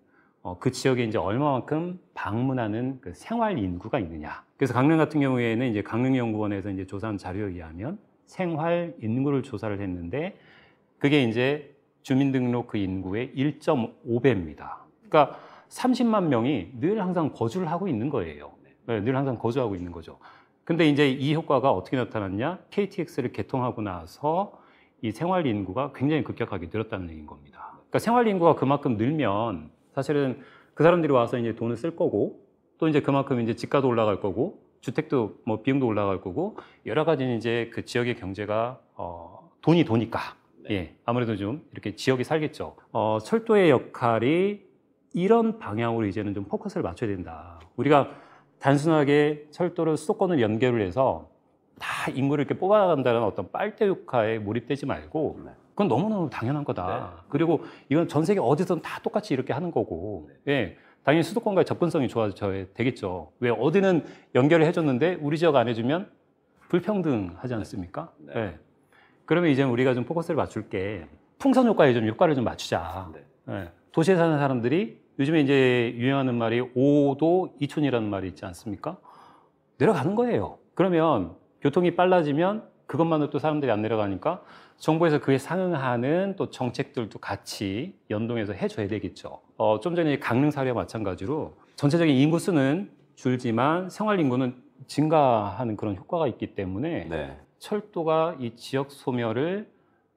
어, 그 지역에 이제 얼마만큼 방문하는 그 생활 인구가 있느냐. 그래서 강릉 같은 경우에는 이제 강릉연구원에서 이제 조사한 자료에 의하면 생활 인구를 조사를 했는데 그게 이제 주민등록 그 인구의 1.5배입니다. 그러니까 30만 명이 늘 항상 거주를 하고 있는 거예요. 네, 늘 항상 거주하고 있는 거죠. 근데 이제 이 효과가 어떻게 나타났냐? KTX를 개통하고 나서 이 생활 인구가 굉장히 급격하게 늘었다는 얘기인 겁니다. 그러니까 생활 인구가 그만큼 늘면 사실은 그 사람들이 와서 이제 돈을 쓸 거고 또 이제 그만큼 이제 집가도 올라갈 거고 주택도 뭐 비용도 올라갈 거고 여러 가지 이제 그 지역의 경제가 어 돈이 도니까 예, 아무래도 좀 이렇게 지역이 살겠죠. 어, 철도의 역할이 이런 방향으로 이제는 좀 포커스를 맞춰야 된다. 우리가 단순하게 철도를 수도권을 연결을 해서 다 인구를 이렇게 뽑아간다는 어떤 빨대 효과에 몰입되지 말고 네. 그건 너무너무 당연한 거다. 네. 그리고 이건 전 세계 어디든 다 똑같이 이렇게 하는 거고. 네. 예. 당연히 수도권과의 접근성이 좋아져야 되겠죠. 왜 어디는 연결을 해줬는데 우리 지역 안 해주면 불평등하지 않습니까? 네. 네. 예. 그러면 이제 우리가 좀 포커스를 맞출 게 풍선 효과에 좀 효과를 좀 맞추자. 네. 예. 도시에 사는 사람들이 요즘에 이제 유행하는 말이 5도 2촌이라는 말이 있지 않습니까? 내려가는 거예요. 그러면 교통이 빨라지면 그것만으로 또 사람들이 안 내려가니까 정부에서 그에 상응하는 또 정책들도 같이 연동해서 해줘야 되겠죠. 어, 좀 전에 강릉 사례와 마찬가지로 전체적인 인구수는 줄지만 생활 인구는 증가하는 그런 효과가 있기 때문에 네. 철도가 이 지역 소멸을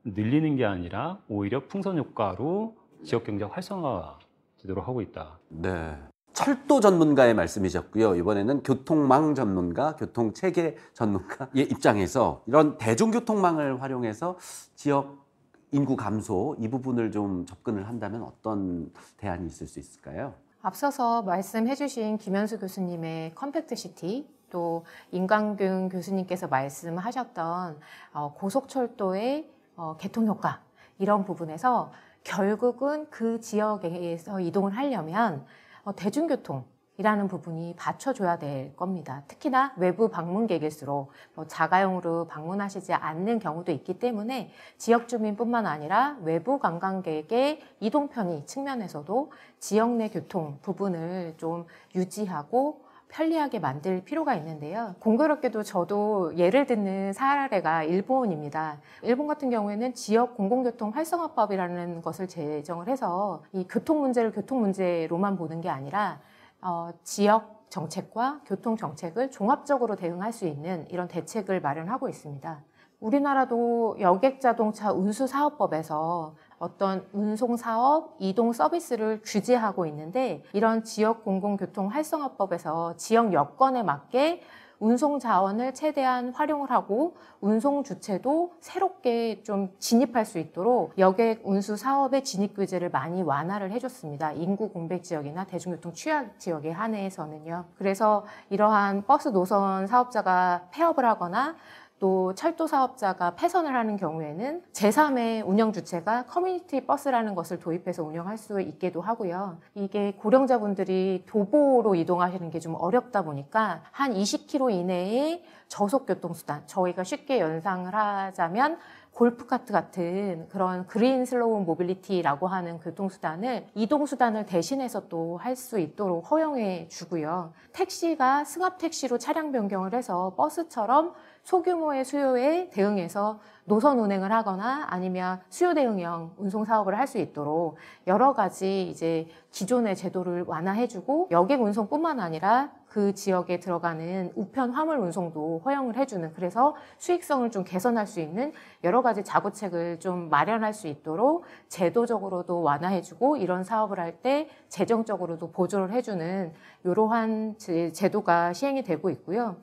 늘리는 게 아니라 오히려 풍선 효과로 지역 경제 활성화되도록 하고 있다. 네. 철도 전문가의 말씀이셨고요. 이번에는 교통망 전문가, 교통 체계 전문가의 입장에서 이런 대중교통망을 활용해서 지역 인구 감소 이 부분을 좀 접근을 한다면 어떤 대안이 있을 수 있을까요? 앞서서 말씀해주신 김현수 교수님의 컴팩트 시티 또 임광균 교수님께서 말씀하셨던 어, 고속철도의 어, 개통 효과 이런 부분에서 결국은 그 지역에서 이동을 하려면 어, 대중교통 이라는 부분이 받쳐줘야 될 겁니다. 특히나 외부 방문객일수록 뭐 자가용으로 방문하시지 않는 경우도 있기 때문에 지역 주민뿐만 아니라 외부 관광객의 이동 편의 측면에서도 지역 내 교통 부분을 좀 유지하고 편리하게 만들 필요가 있는데요. 공교롭게도 저도 예를 듣는 사례가 일본입니다. 일본 같은 경우에는 지역 공공교통 활성화법이라는 것을 제정을 해서 이 교통 문제를 교통 문제로만 보는 게 아니라 어, 지역 정책과 교통 정책을 종합적으로 대응할 수 있는 이런 대책을 마련하고 있습니다. 우리나라도 여객자동차 운수사업법에서 어떤 운송 사업, 이동 서비스를 규제하고 있는데 이런 지역 공공교통 활성화법에서 지역 여건에 맞게 운송 자원을 최대한 활용을 하고 운송 주체도 새롭게 좀 진입할 수 있도록 여객 운수 사업의 진입 규제를 많이 완화를 해줬습니다. 인구 공백 지역이나 대중교통 취약 지역에 한해서는요. 그래서 이러한 버스 노선 사업자가 폐업을 하거나 또 철도 사업자가 폐선을 하는 경우에는 제3의 운영 주체가 커뮤니티 버스라는 것을 도입해서 운영할 수 있게도 하고요. 이게 고령자분들이 도보로 이동하시는 게 좀 어렵다 보니까 한 20km 이내에 저속교통수단, 저희가 쉽게 연상을 하자면 골프카트 같은 그런 그린 슬로우 모빌리티라고 하는 교통수단을 이동수단을 대신해서 또 할 수 있도록 허용해 주고요. 택시가 승합택시로 차량 변경을 해서 버스처럼 소규모의 수요에 대응해서 노선 운행을 하거나 아니면 수요 대응형 운송 사업을 할 수 있도록 여러 가지 이제 기존의 제도를 완화해주고 여객 운송뿐만 아니라 그 지역에 들어가는 우편 화물 운송도 허용을 해주는 그래서 수익성을 좀 개선할 수 있는 여러 가지 자구책을 좀 마련할 수 있도록 제도적으로도 완화해주고 이런 사업을 할 때 재정적으로도 보조를 해주는 이러한 제도가 시행이 되고 있고요.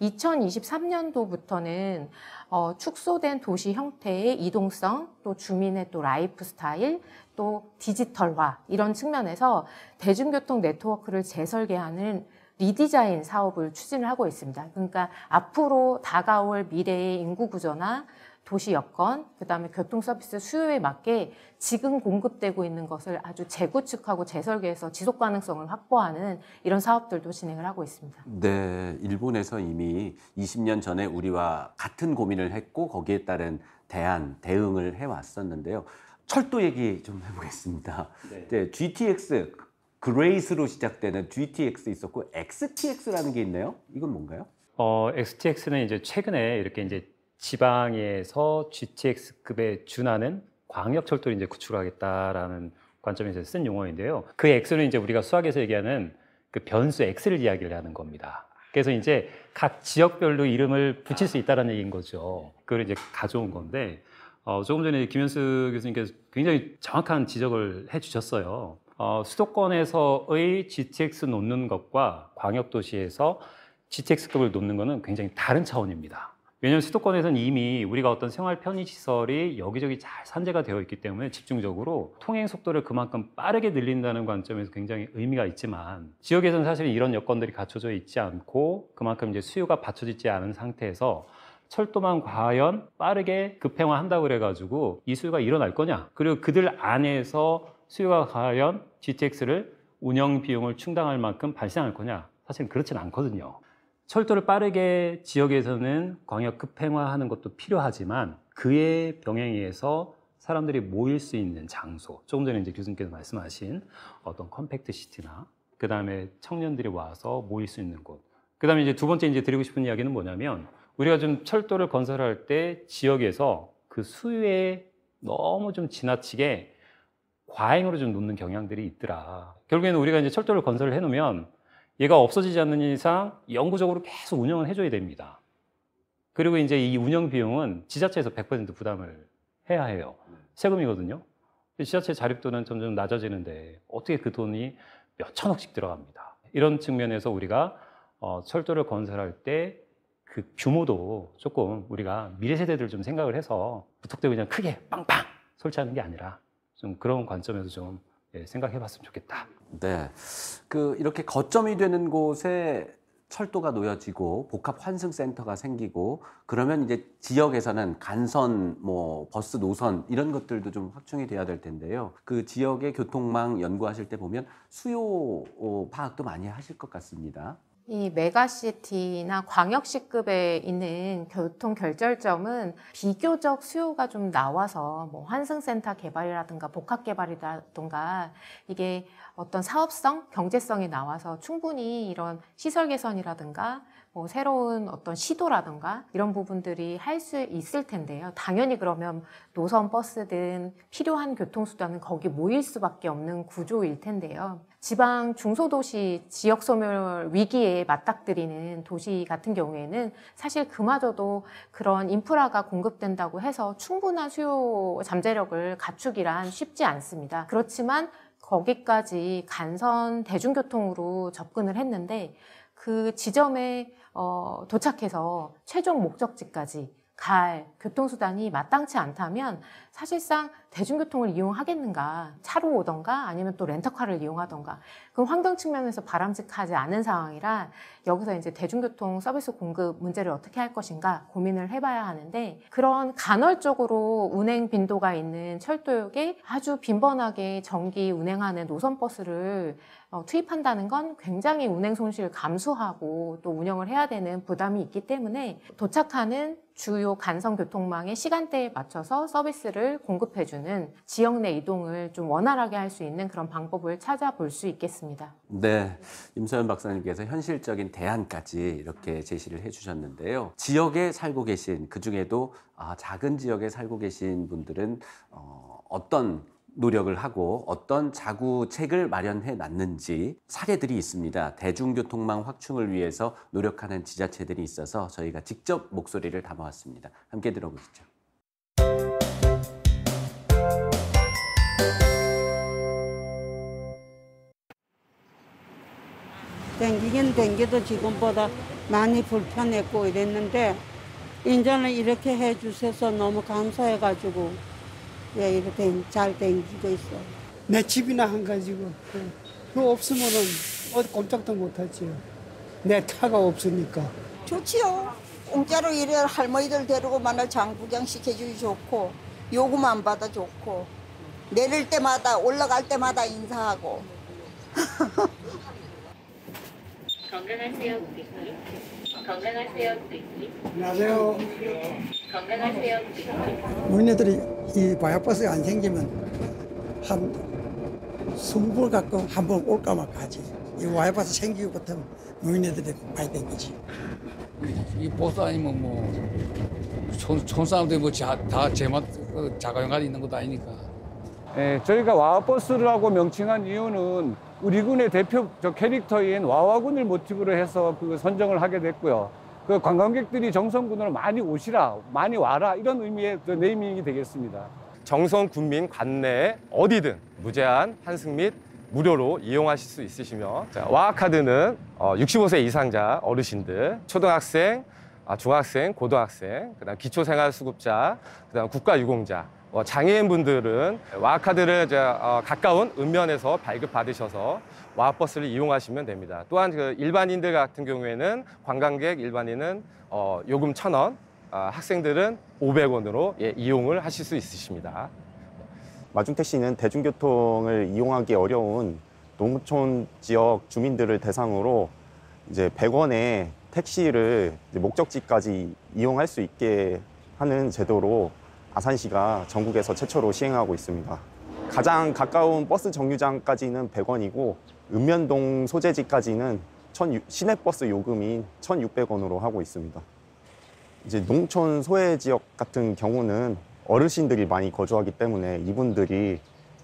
2023년도부터는 어, 축소된 도시 형태의 이동성, 또 주민의 또 라이프 스타일, 또 디지털화, 이런 측면에서 대중교통 네트워크를 재설계하는 리디자인 사업을 추진을 하고 있습니다. 그러니까 앞으로 다가올 미래의 인구 구조나 도시 여건, 그 다음에 교통 서비스 수요에 맞게 지금 공급되고 있는 것을 아주 재구축하고 재설계해서 지속 가능성을 확보하는 이런 사업들도 진행을 하고 있습니다. 네, 일본에서 이미 20년 전에 우리와 같은 고민을 했고 거기에 따른 대안, 대응을 해왔었는데요. 철도 얘기 좀 해보겠습니다. 네. 네 GTX, 그레이스로 시작되는 GTX 있었고 XTX라는 게 있네요. 이건 뭔가요? 어, XTX는 이제 최근에 이렇게 이제 지방에서 GTX급에 준하는 광역철도를 이제 구축하겠다라는 관점에서 쓴 용어인데요. 그 X는 이제 우리가 수학에서 얘기하는 그 변수 X를 이야기를 하는 겁니다. 그래서 이제 각 지역별로 이름을 붙일 수 있다는 얘기인 거죠. 그걸 이제 가져온 건데, 어, 조금 전에 김현수 교수님께서 굉장히 정확한 지적을 해 주셨어요. 어, 수도권에서의 GTX 놓는 것과 광역도시에서 GTX급을 놓는 것은 굉장히 다른 차원입니다. 왜냐하면 수도권에서는 이미 우리가 어떤 생활 편의 시설이 여기저기 잘 산재가 되어 있기 때문에 집중적으로 통행 속도를 그만큼 빠르게 늘린다는 관점에서 굉장히 의미가 있지만 지역에서는 사실 이런 여건들이 갖춰져 있지 않고 그만큼 이제 수요가 받쳐지지 않은 상태에서 철도만 과연 빠르게 급행화한다 고 그래가지고 이 수요가 일어날 거냐 그리고 그들 안에서 수요가 과연 GTX를 운영 비용을 충당할 만큼 발생할 거냐 사실 그렇진 않거든요. 철도를 빠르게 지역에서는 광역 급행화하는 것도 필요하지만 그에 병행해서 사람들이 모일 수 있는 장소, 조금 전에 이제 교수님께서 말씀하신 어떤 컴팩트 시티나 그 다음에 청년들이 와서 모일 수 있는 곳. 그 다음에 이제 두 번째 이제 드리고 싶은 이야기는 뭐냐면 우리가 좀 철도를 건설할 때 지역에서 그 수요에 너무 좀 지나치게 과잉으로 좀 놓는 경향들이 있더라. 결국에는 우리가 이제 철도를 건설을 해놓으면 얘가 없어지지 않는 이상 영구적으로 계속 운영을 해줘야 됩니다. 그리고 이제 이 운영 비용은 지자체에서 100% 부담을 해야 해요. 세금이거든요. 지자체 자립도는 점점 낮아지는데 어떻게 그 돈이 몇 천억씩 들어갑니다. 이런 측면에서 우리가 어, 철도를 건설할 때 그 규모도 조금 우리가 미래 세대들 좀 생각을 해서 부탁되고 그냥 크게 빵빵 설치하는 게 아니라 좀 그런 관점에서 좀 예, 생각해봤으면 좋겠다. 네, 그 이렇게 거점이 되는 곳에 철도가 놓여지고 복합 환승 센터가 생기고 그러면 이제 지역에서는 간선 뭐 버스 노선 이런 것들도 좀 확충이 돼야 될 텐데요. 그 지역의 교통망 연구하실 때 보면 수요 어, 파악도 많이 하실 것 같습니다. 이 메가시티나 광역시급에 있는 교통 결절점은 비교적 수요가 좀 나와서 뭐 환승센터 개발이라든가 복합 개발이라든가 이게 어떤 사업성, 경제성이 나와서 충분히 이런 시설 개선이라든가 뭐 새로운 어떤 시도라든가 이런 부분들이 할 수 있을 텐데요. 당연히 그러면 노선 버스든 필요한 교통수단은 거기 모일 수밖에 없는 구조일 텐데요. 지방 중소도시 지역 소멸 위기에 맞닥뜨리는 도시 같은 경우에는 사실 그마저도 그런 인프라가 공급된다고 해서 충분한 수요 잠재력을 갖추기란 쉽지 않습니다. 그렇지만 거기까지 간선 대중교통으로 접근을 했는데 그 지점에 어, 도착해서 최종 목적지까지 갈 교통수단이 마땅치 않다면 사실상 대중교통을 이용하겠는가 차로 오던가 아니면 또 렌터카를 이용하던가 그럼 환경 측면에서 바람직하지 않은 상황이라 여기서 이제 대중교통 서비스 공급 문제를 어떻게 할 것인가 고민을 해봐야 하는데 그런 간헐적으로 운행 빈도가 있는 철도역에 아주 빈번하게 정기 운행하는 노선버스를 어, 투입한다는 건 굉장히 운행 손실을 감수하고 또 운영을 해야 되는 부담이 있기 때문에 도착하는 주요 간선 교통망의 시간대에 맞춰서 서비스를 정보를 공급해주는 지역 내 이동을 좀 원활하게 할 수 있는 그런 방법을 찾아볼 수 있겠습니다. 네, 임서연 박사님께서 현실적인 대안까지 이렇게 제시를 해주셨는데요. 지역에 살고 계신 그 중에도 아, 작은 지역에 살고 계신 분들은 어, 어떤 노력을 하고 어떤 자구책을 마련해 놨는지 사례들이 있습니다. 대중교통망 확충을 위해서 노력하는 지자체들이 있어서 저희가 직접 목소리를 담아왔습니다. 함께 들어보시죠. 댕기긴 댕겨도 지금보다 많이 불편했고 이랬는데 인제는 이렇게 해주셔서 너무 감사해가지고 예 이렇게 잘 댕기고 있어내 집이나 한 가지고 그 없으면은 어디 꼼짝도 못하지요. 내 차가 없으니까. 좋지요. 공짜로 일해 할머니들 데리고 만날 장구경 시켜주기 좋고 요금 안 받아 좋고 내릴 때마다 올라갈 때마다 인사하고 건강하세요, 안녕하세요. 네, 건강하세요, 고객네들이이 바야버스가 안 생기면 한 스무 번 갖고 한번 올까 말까 하지. 이 와이파스 생기고부터 노인네들이 많이 댕기지. 이 버스 아니면 뭐, 촌, 사람들이 뭐다 제맛 어, 자가용간이 있는 것도 아니니까. 예, 저희가 와버스라고 명칭한 이유는 우리 군의 대표 캐릭터인 와와군을 모티브로 해서 그 선정을 하게 됐고요. 그 관광객들이 정선군으로 많이 오시라, 많이 와라 이런 의미의 그 네이밍이 되겠습니다. 정선 군민 관내에 어디든 무제한 환승 및 무료로 이용하실 수 있으시며 자, 와카드는 65세 어, 이상자 어르신들, 초등학생, 아, 중학생, 고등학생, 그다음 기초생활수급자, 그다음 국가유공자 어, 장애인분들은 와카드를 이제 어, 가까운 읍면에서 발급받으셔서 와버스를 이용하시면 됩니다. 또한 그 일반인들 같은 경우에는 관광객 일반인은 어, 요금 천원 아, 학생들은 오백 원으로 예, 이용을 하실 수 있으십니다. 마중택시는 대중교통을 이용하기 어려운 농촌 지역 주민들을 대상으로 이제 100원에 택시를 목적지까지 이용할 수 있게 하는 제도로 아산시가 전국에서 최초로 시행하고 있습니다. 가장 가까운 버스 정류장까지는 100원이고 읍면동 소재지까지는 시내버스 요금인 1,600원으로 하고 있습니다. 이제 농촌 소외 지역 같은 경우는 어르신들이 많이 거주하기 때문에 이분들이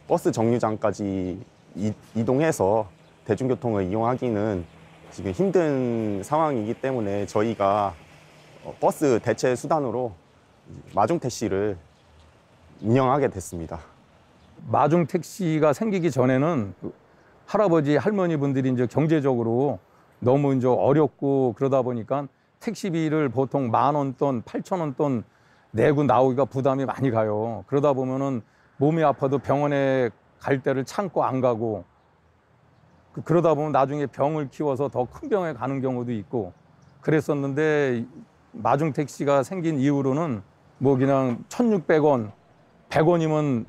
버스 정류장까지 이, 이동해서 대중교통을 이용하기는 지금 힘든 상황이기 때문에 저희가 어, 버스 대체 수단으로 마중 택시를 운영하게 됐습니다. 마중 택시가 생기기 전에는 할아버지 할머니 분들이 이제 경제적으로 너무 이제 어렵고 그러다 보니까 택시비를 보통 만 원 돈, 팔천 원 돈 내고 나오기가 부담이 많이 가요. 그러다 보면은 몸이 아파도 병원에 갈 때를 참고 안 가고 그, 그러다 보면 나중에 병을 키워서 더 큰 병에 가는 경우도 있고 그랬었는데 마중 택시가 생긴 이후로는 뭐 그냥 1,600원, 100원이면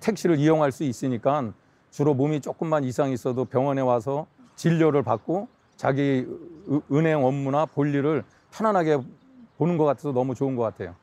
택시를 이용할 수 있으니까 주로 몸이 조금만 이상 있어도 병원에 와서 진료를 받고 자기 은행 업무나 볼일을 편안하게 보는 것 같아서 너무 좋은 것 같아요.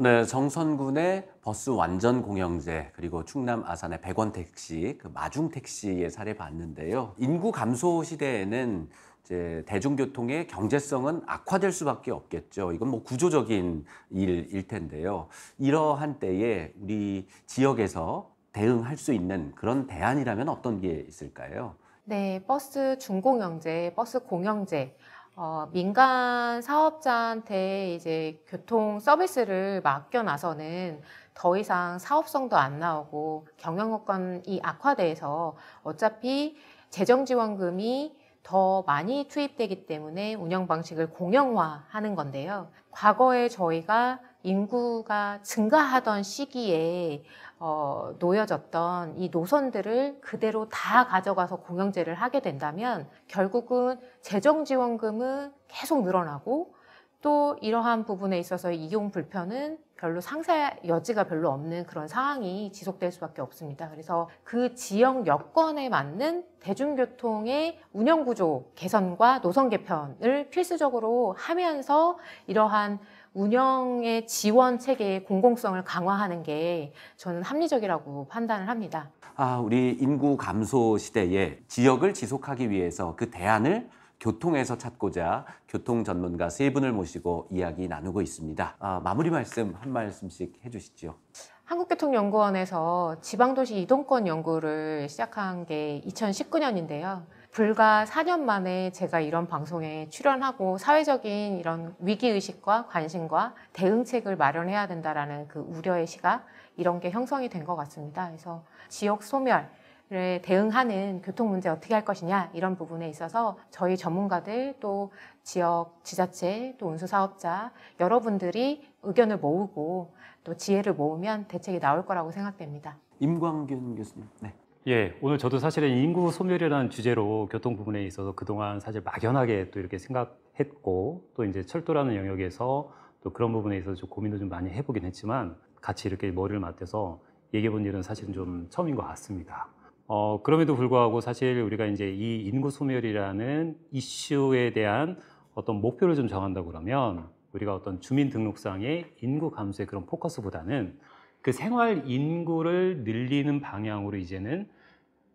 네, 정선군의 버스 완전 공영제 그리고 충남 아산의 백원 택시, 그 마중 택시의 사례 봤는데요. 인구 감소 시대에는 이제 대중교통의 경제성은 악화될 수밖에 없겠죠. 이건 뭐 구조적인 일일 텐데요. 이러한 때에 우리 지역에서 대응할 수 있는 그런 대안이라면 어떤 게 있을까요? 네, 버스 중공영제, 버스 공영제 어, 민간 사업자한테 이제 교통 서비스를 맡겨놔서는 더 이상 사업성도 안 나오고 경영여건이 악화돼서 어차피 재정지원금이 더 많이 투입되기 때문에 운영 방식을 공영화하는 건데요. 과거에 저희가 인구가 증가하던 시기에 어, 놓여졌던 이 노선들을 그대로 다 가져가서 공영제를 하게 된다면 결국은 재정 지원금은 계속 늘어나고 또 이러한 부분에 있어서 이용 불편은 별로 상세 여지가 별로 없는 그런 상황이 지속될 수밖에 없습니다. 그래서 그 지역 여건에 맞는 대중교통의 운영구조 개선과 노선 개편을 필수적으로 하면서 이러한 운영의 지원 체계의 공공성을 강화하는 게 저는 합리적이라고 판단을 합니다. 아, 우리 인구 감소 시대에 지역을 지속하기 위해서 그 대안을 교통에서 찾고자 교통 전문가 세 분을 모시고 이야기 나누고 있습니다. 아, 마무리 말씀 한 말씀씩 해주시죠. 한국교통연구원에서 지방도시 이동권 연구를 시작한 게 2019년인데요. 불과 4년 만에 제가 이런 방송에 출연하고 사회적인 이런 위기의식과 관심과 대응책을 마련해야 된다라는 그 우려의 시각 이런 게 형성이 된 것 같습니다. 그래서 지역 소멸, 에 대응하는 교통 문제 어떻게 할 것이냐 이런 부분에 있어서 저희 전문가들 또 지역 지자체 또 운수 사업자 여러분들이 의견을 모으고 또 지혜를 모으면 대책이 나올 거라고 생각됩니다. 임광균 교수님. 네. 예, 오늘 저도 사실은 인구 소멸이라는 주제로 교통 부분에 있어서 그동안 사실 막연하게 또 이렇게 생각했고 또 이제 철도라는 영역에서 또 그런 부분에 있어서 좀 고민도 좀 많이 해보긴 했지만 같이 이렇게 머리를 맞대서 얘기해 본 일은 사실은 좀 처음인 것 같습니다. 어, 그럼에도 불구하고 사실 우리가 이제 이 인구 소멸이라는 이슈에 대한 어떤 목표를 좀 정한다 그러면 우리가 어떤 주민등록상의 인구 감소의 그런 포커스보다는 그 생활 인구를 늘리는 방향으로 이제는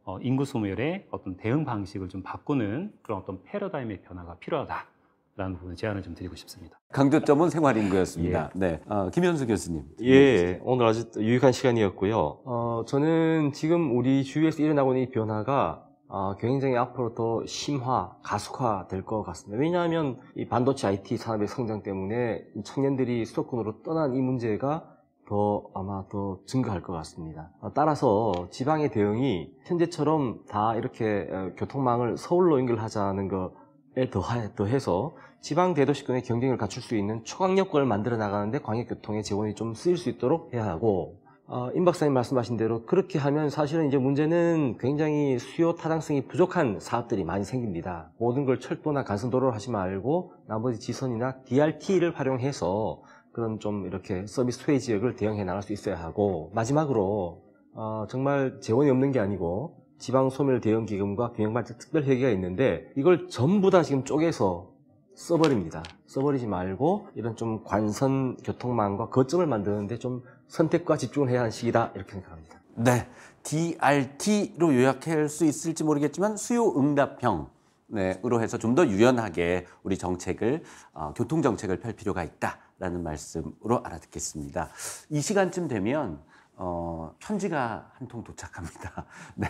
어, 인구 소멸의 어떤 대응 방식을 좀 바꾸는 그런 어떤 패러다임의 변화가 필요하다라는 부분 제안을 좀 드리고 싶습니다. 강조점은 생활 인구였습니다. 예. 네, 어, 김현수 교수님. 예, 교수님. 예. 오늘 아주 유익한 시간이었고요. 어, 저는 지금 우리 주위에서 일어나고 있는 이 변화가 어, 굉장히 앞으로 더 심화, 가속화 될 것 같습니다. 왜냐하면 이 반도체 IT 산업의 성장 때문에 청년들이 수도권으로 떠난 이 문제가 더 아마 더 증가할 것 같습니다. 어, 따라서 지방의 대응이 현재처럼 다 이렇게 어, 교통망을 서울로 연결하자는 것에 더해서 지방 대도시권의 경쟁을 갖출 수 있는 초강력권을 만들어 나가는데 광역교통의 재원이 좀 쓰일 수 있도록 해야 하고 어, 임 박사님 말씀하신 대로 그렇게 하면 사실은 이제 문제는 굉장히 수요 타당성이 부족한 사업들이 많이 생깁니다. 모든 걸 철도나 간선도로를 하지 말고 나머지 지선이나 DRT를 활용해서 그런 좀 이렇게 서비스 소외 지역을 대응해 나갈 수 있어야 하고 마지막으로 어, 정말 재원이 없는 게 아니고 지방 소멸 대응 기금과 균형 발전 특별 회계가 있는데 이걸 전부 다 지금 쪼개서 써버립니다. 써버리지 말고 이런 좀 관선 교통망과 거점을 만드는데 좀 선택과 집중을 해야 하는 시기다 이렇게 생각합니다. 네, DRT로 요약할 수 있을지 모르겠지만 수요 응답형. 네, 으로 해서 좀 더 유연하게 우리 정책을 어, 교통 정책을 펼 필요가 있다. 라는 말씀으로 알아듣겠습니다. 이 시간쯤 되면 어, 편지가 한 통 도착합니다. 네.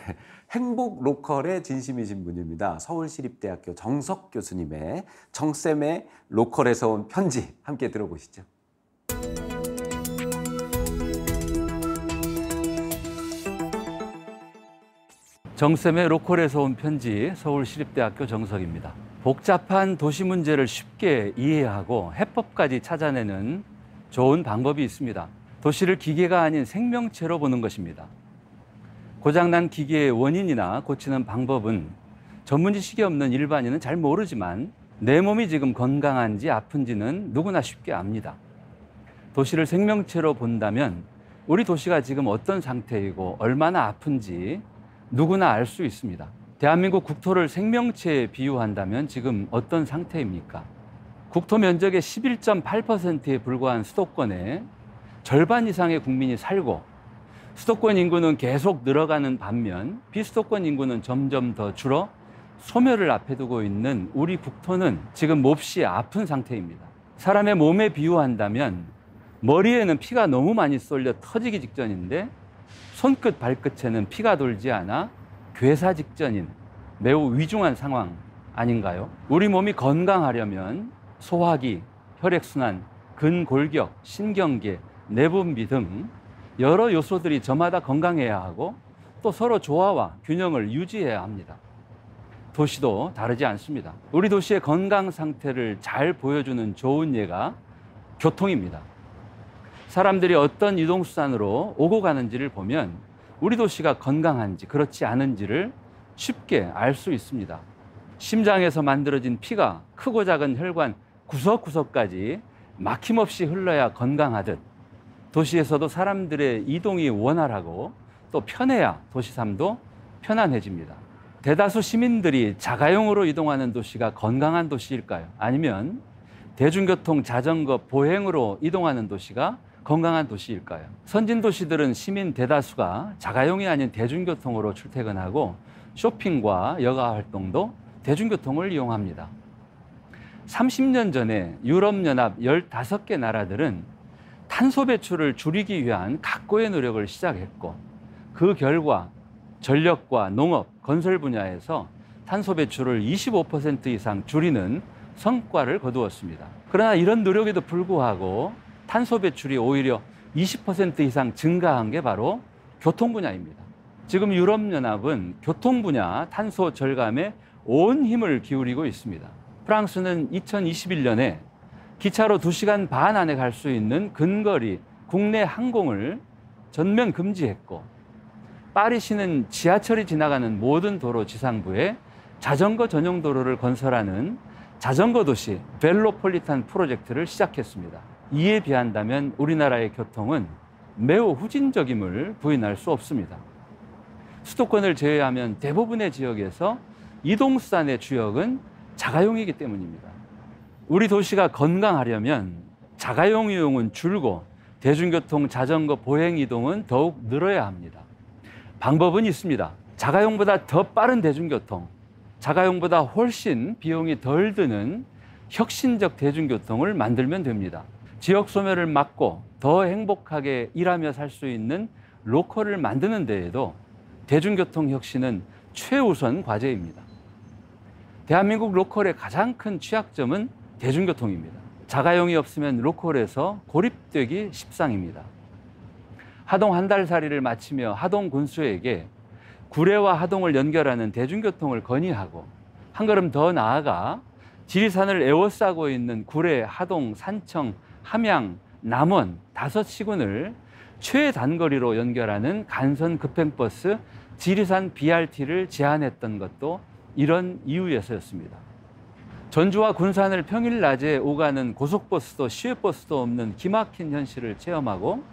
행복 로컬의 진심이신 분입니다. 서울시립대학교 정석 교수님의 정쌤의 로컬에서 온 편지 함께 들어보시죠. 정쌤의 로컬에서 온 편지 서울시립대학교 정석입니다. 복잡한 도시 문제를 쉽게 이해하고 해법까지 찾아내는 좋은 방법이 있습니다. 도시를 기계가 아닌 생명체로 보는 것입니다. 고장난 기계의 원인이나 고치는 방법은 전문 지식이 없는 일반인은 잘 모르지만 내 몸이 지금 건강한지 아픈지는 누구나 쉽게 압니다. 도시를 생명체로 본다면 우리 도시가 지금 어떤 상태이고 얼마나 아픈지 누구나 알 수 있습니다. 대한민국 국토를 생명체에 비유한다면 지금 어떤 상태입니까? 국토 면적의 11.8%에 불과한 수도권에 절반 이상의 국민이 살고 수도권 인구는 계속 늘어가는 반면 비수도권 인구는 점점 더 줄어 소멸을 앞에 두고 있는 우리 국토는 지금 몹시 아픈 상태입니다. 사람의 몸에 비유한다면 머리에는 피가 너무 많이 쏠려 터지기 직전인데 손끝 발끝에는 피가 돌지 않아 괴사 직전인 매우 위중한 상황 아닌가요? 우리 몸이 건강하려면 소화기, 혈액순환, 근골격, 신경계, 내분비 등 여러 요소들이 저마다 건강해야 하고 또 서로 조화와 균형을 유지해야 합니다. 도시도 다르지 않습니다. 우리 도시의 건강 상태를 잘 보여주는 좋은 예가 교통입니다. 사람들이 어떤 이동수단으로 오고 가는지를 보면 우리 도시가 건강한지 그렇지 않은지를 쉽게 알 수 있습니다. 심장에서 만들어진 피가 크고 작은 혈관 구석구석까지 막힘없이 흘러야 건강하듯 도시에서도 사람들의 이동이 원활하고 또 편해야 도시삶도 편안해집니다. 대다수 시민들이 자가용으로 이동하는 도시가 건강한 도시일까요? 아니면 대중교통, 자전거, 보행으로 이동하는 도시가 건강한 도시일까요? 선진 도시들은 시민 대다수가 자가용이 아닌 대중교통으로 출퇴근하고 쇼핑과 여가 활동도 대중교통을 이용합니다. 30년 전에 유럽연합 15개 나라들은 탄소 배출을 줄이기 위한 각고의 노력을 시작했고 그 결과 전력과 농업, 건설 분야에서 탄소 배출을 25% 이상 줄이는 성과를 거두었습니다. 그러나 이런 노력에도 불구하고 탄소 배출이 오히려 20% 이상 증가한 게 바로 교통 분야입니다. 지금 유럽연합은 교통 분야 탄소 절감에 온 힘을 기울이고 있습니다. 프랑스는 2021년에 기차로 2시간 반 안에 갈 수 있는 근거리 국내 항공을 전면 금지했고 파리시는 지하철이 지나가는 모든 도로 지상부에 자전거 전용 도로를 건설하는 자전거 도시 벨로폴리탄 프로젝트를 시작했습니다. 이에 비한다면 우리나라의 교통은 매우 후진적임을 부인할 수 없습니다. 수도권을 제외하면 대부분의 지역에서 이동수단의 주역은 자가용이기 때문입니다. 우리 도시가 건강하려면 자가용 이용은 줄고 대중교통, 자전거, 보행 이동은 더욱 늘어야 합니다. 방법은 있습니다. 자가용보다 더 빠른 대중교통, 자가용보다 훨씬 비용이 덜 드는 혁신적 대중교통을 만들면 됩니다. 지역 소멸을 막고 더 행복하게 일하며 살 수 있는 로컬을 만드는 데에도 대중교통 혁신은 최우선 과제입니다. 대한민국 로컬의 가장 큰 취약점은 대중교통입니다. 자가용이 없으면 로컬에서 고립되기 십상입니다. 하동 한 달살이를 마치며 하동 군수에게 구례와 하동을 연결하는 대중교통을 건의하고 한 걸음 더 나아가 지리산을 에워싸고 있는 구례, 하동, 산청, 함양, 남원 다섯 시군을 최단거리로 연결하는 간선 급행버스 지리산 BRT를 제안했던 것도 이런 이유에서였습니다. 전주와 군산을 평일 낮에 오가는 고속버스도 시외버스도 없는 기막힌 현실을 체험하고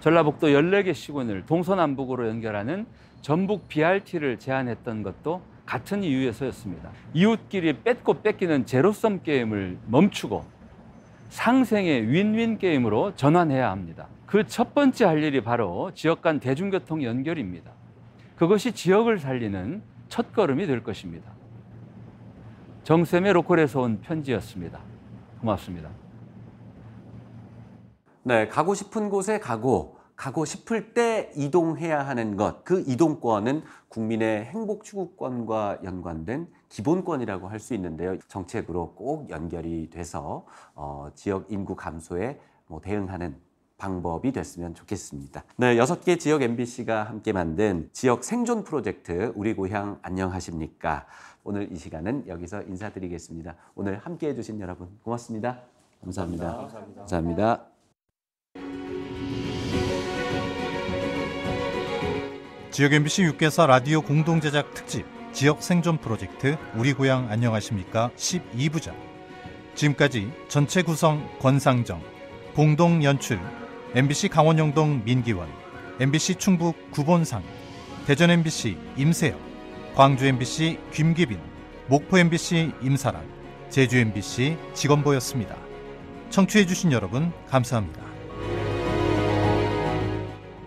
전라북도 14개 시군을 동서남북으로 연결하는 전북 BRT를 제안했던 것도 같은 이유에서였습니다. 이웃끼리 뺏고 뺏기는 제로섬 게임을 멈추고 상생의 윈윈 게임으로 전환해야 합니다. 그 첫 번째 할 일이 바로 지역 간 대중교통 연결입니다. 그것이 지역을 살리는 첫 걸음이 될 것입니다. 정쌤의 로컬에서 온 편지였습니다. 고맙습니다. 네, 가고 싶은 곳에 가고 가고 싶을 때 이동해야 하는 것, 그 이동권은 국민의 행복 추구권과 연관된 기본권이라고 할 수 있는데요. 정책으로 꼭 연결이 돼서 어, 지역 인구 감소에 뭐 대응하는 방법이 됐으면 좋겠습니다. 네, 여섯 개 지역 MBC가 함께 만든 지역 생존 프로젝트 우리 고향 안녕하십니까? 오늘 이 시간은 여기서 인사드리겠습니다. 오늘 함께 해주신 여러분 고맙습니다 감사합니다. 감사합니다. 감사합니다. 감사합니다. 지역 MBC 6개사 라디오 공동 제작 특집 지역 생존 프로젝트 우리 고향 안녕하십니까 12부작 지금까지 전체 구성 권상정 공동 연출 MBC 강원영동 민기원 MBC 충북 구본상 대전 MBC 임세혁 광주 MBC 김기빈 목포 MBC 임사랑 제주 MBC 직원보였습니다. 청취해주신 여러분 감사합니다.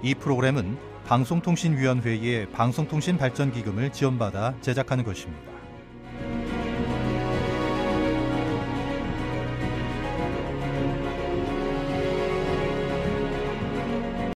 이 프로그램은 방송통신위원회의 방송통신발전기금을 지원받아 제작하는 것입니다.